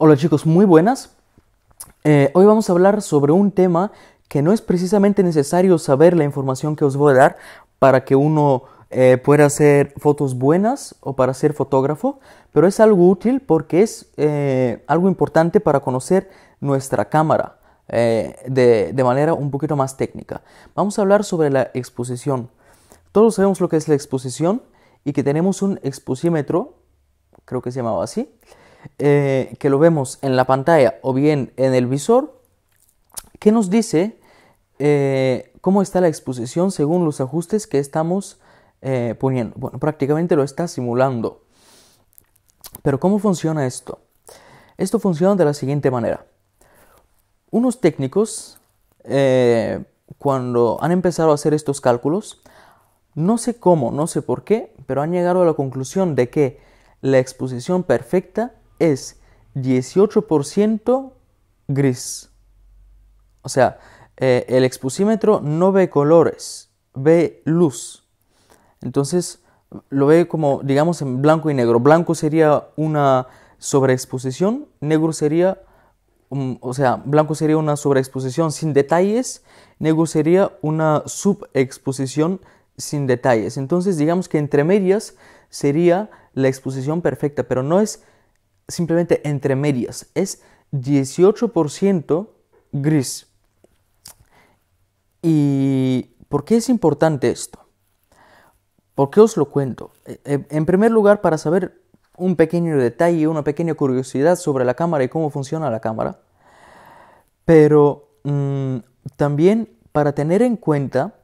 Hola chicos, muy buenas. Eh, hoy vamos a hablar sobre un tema que no es precisamente necesario saber la información que os voy a dar para que uno eh, pueda hacer fotos buenas o para ser fotógrafo, pero es algo útil porque es eh, algo importante para conocer nuestra cámara de, de manera un poquito más técnica. Vamos a hablar sobre la exposición. Todos sabemos lo que es la exposición y que tenemos un exposímetro, creo que se llamaba así, eh, que lo vemos en la pantalla o bien en el visor, que nos dice eh, cómo está la exposición según los ajustes que estamos eh, poniendo. Bueno, prácticamente lo está simulando. Pero ¿cómo funciona esto? Esto funciona de la siguiente manera. Unos técnicos, cuando han empezado a hacer estos cálculos, no sé cómo, no sé por qué, pero han llegado a la conclusión de que la exposición perfecta es 18% gris. O sea, eh, el exposímetro no ve colores, ve luz. Entonces lo ve como, digamos, en blanco y negro. Blanco sería una sobreexposición, negro sería, o sea, blanco sería una sobreexposición sin detalles, negro sería una subexposición sin detalles. Entonces, digamos que entre medias sería la exposición perfecta, pero no es simplemente entre medias, es 18% gris. ¿Y por qué es importante esto? ¿Por qué os lo cuento? Eh, eh, en primer lugar, para saber un pequeño detalle, una pequeña curiosidad sobre la cámara y cómo funciona la cámara, pero mm, también para tener en cuenta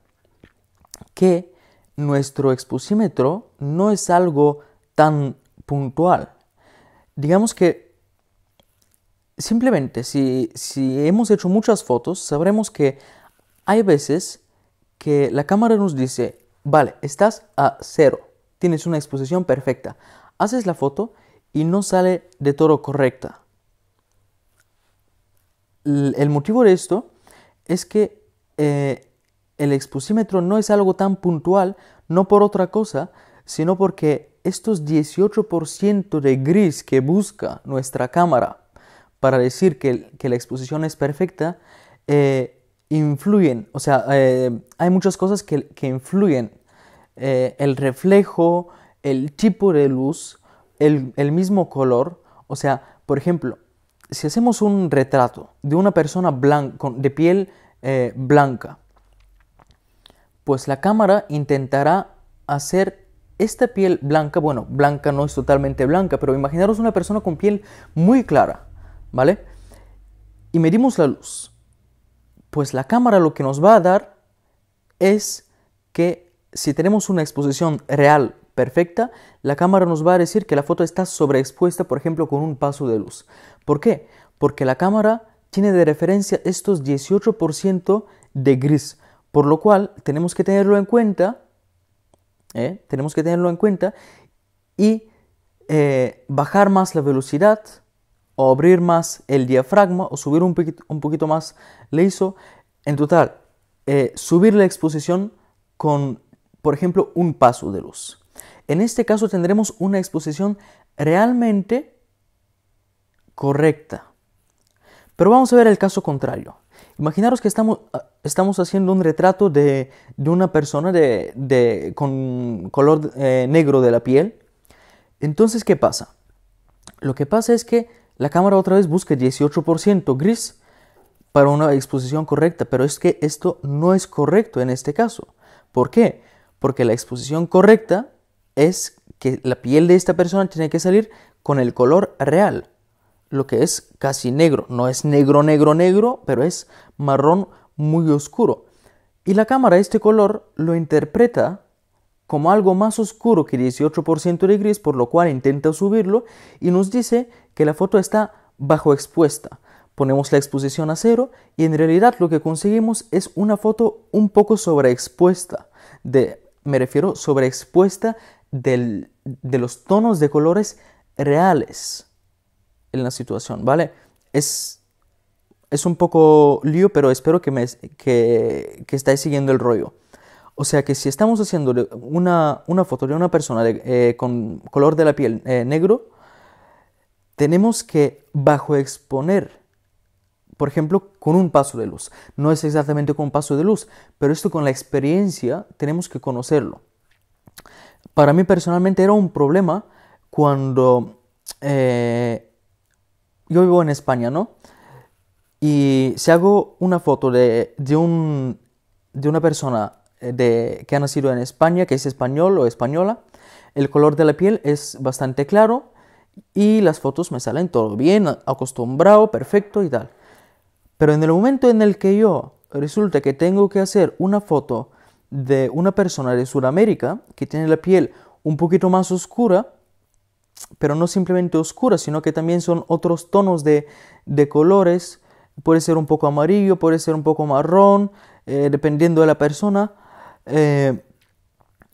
que nuestro exposímetro no es algo tan puntual, digamos que simplemente si, hemos hecho muchas fotos, sabremos que hay veces que la cámara nos dice, vale, estás a cero, tienes una exposición perfecta, haces la foto y no sale de todo correcta. El motivo de esto es que eh, el exposímetro no es algo tan puntual, no por otra cosa, sino porque estos 18% de gris que busca nuestra cámara para decir que, la exposición es perfecta, eh, influyen, o sea, eh, hay muchas cosas que, influyen. Eh, el reflejo, el tipo de luz, el, mismo color. O sea, por ejemplo, si hacemos un retrato de una persona de piel blanca, pues la cámara intentará hacer esta piel blanca, bueno, blanca no es totalmente blanca, pero imaginaros una persona con piel muy clara, ¿vale? Y medimos la luz. Pues la cámara lo que nos va a dar es que si tenemos una exposición real perfecta, la cámara nos va a decir que la foto está sobreexpuesta, por ejemplo, con un paso de luz. ¿Por qué? Porque la cámara tiene de referencia estos 18% de gris, por lo cual tenemos que tenerlo en cuenta ¿eh? tenemos que tenerlo en cuenta, y eh, bajar más la velocidad o abrir más el diafragma o subir un poquito, más la ISO. En total, eh, subir la exposición con, por ejemplo, un paso de luz. En este caso tendremos una exposición realmente correcta. Pero vamos a ver el caso contrario. Imaginaros que estamos, ah, estamos haciendo un retrato de, una persona de, con color eh, negro de la piel. Entonces, ¿qué pasa? Lo que pasa es que la cámara otra vez busca 18% gris para una exposición correcta, pero es que esto no es correcto en este caso. ¿Por qué? Porque la exposición correcta es que la piel de esta persona tiene que salir con el color real lo que es casi negro. No es negro, negro, negro, pero es marrón muy oscuro. Y la cámara este color lo interpreta como algo más oscuro que 18% de gris, por lo cual intenta subirlo y nos dice que la foto está bajo expuesta. Ponemos la exposición a cero y en realidad lo que conseguimos es una foto un poco sobreexpuesta. De, me refiero sobreexpuesta de los tonos de colores reales en la situación, ¿vale? Es, es un poco lío, pero espero que, me, que, estáis siguiendo el rollo. O sea que si estamos haciendo una, una foto de una persona eh, con color de la piel eh, negro, tenemos que bajo exponer, por ejemplo, con un paso de luz. No es exactamente con un paso de luz, pero esto con la experiencia tenemos que conocerlo. Para mí personalmente era un problema cuando eh, yo vivo en España, ¿no? Y si hago una foto de, un, de una persona eh, de, que ha nacido en España, que es español o española, el color de la piel es bastante claro y las fotos me salen todo bien, acostumbrado, perfecto y tal. Pero en el momento en el que yo resulta que tengo que hacer una foto de una persona de Sudamérica que tiene la piel un poquito más oscura, pero no simplemente oscuras, sino que también son otros tonos de, de colores. Puede ser un poco amarillo, puede ser un poco marrón, eh, dependiendo de la persona. Eh,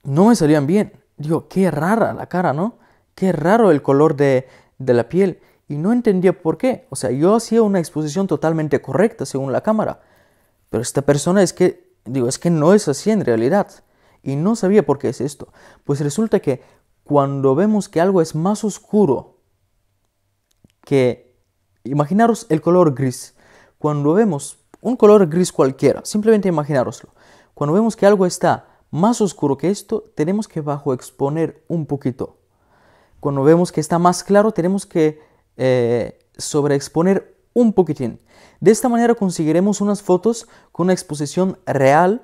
no me salían bien. Digo, qué rara la cara, ¿no? Qué raro el color de, de la piel. Y no entendía por qué. O sea, yo hacía una exposición totalmente correcta según la cámara. Pero esta persona es que, digo, es que no es así en realidad. Y no sabía por qué es esto. Pues resulta que cuando vemos que algo es más oscuro que, imaginaros el color gris, cuando vemos un color gris cualquiera, simplemente imaginaroslo. cuando vemos que algo está más oscuro que esto, tenemos que bajo exponer un poquito. Cuando vemos que está más claro, tenemos que eh, sobreexponer un poquitín. De esta manera conseguiremos unas fotos con una exposición real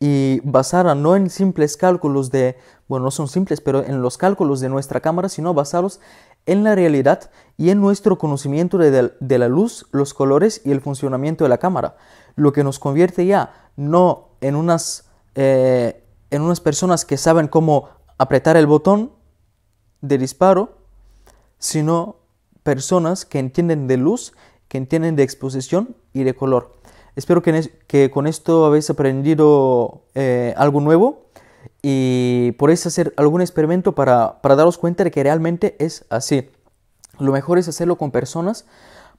y basada no en simples cálculos de, bueno, no son simples, pero en los cálculos de nuestra cámara, sino basados en la realidad y en nuestro conocimiento de, la luz, los colores y el funcionamiento de la cámara, lo que nos convierte ya no en unas, eh, en unas personas que saben cómo apretar el botón de disparo, sino personas que entienden de luz, que entienden de exposición y de color. Espero que, con esto habéis aprendido eh, algo nuevo y podéis hacer algún experimento para, daros cuenta de que realmente es así. Lo mejor es hacerlo con personas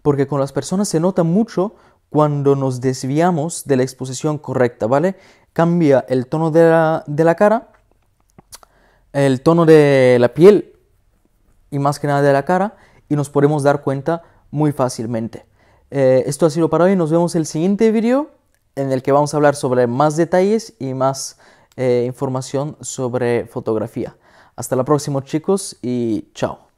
porque con las personas se nota mucho cuando nos desviamos de la exposición correcta, ¿vale? Cambia el tono de la cara, el tono de la piel y más que nada de la cara y nos podemos dar cuenta muy fácilmente. Eh, esto ha sido para hoy. Nos vemos en el siguiente video en el que vamos a hablar sobre más detalles y más eh, información sobre fotografía. Hasta la próxima chicos y chao.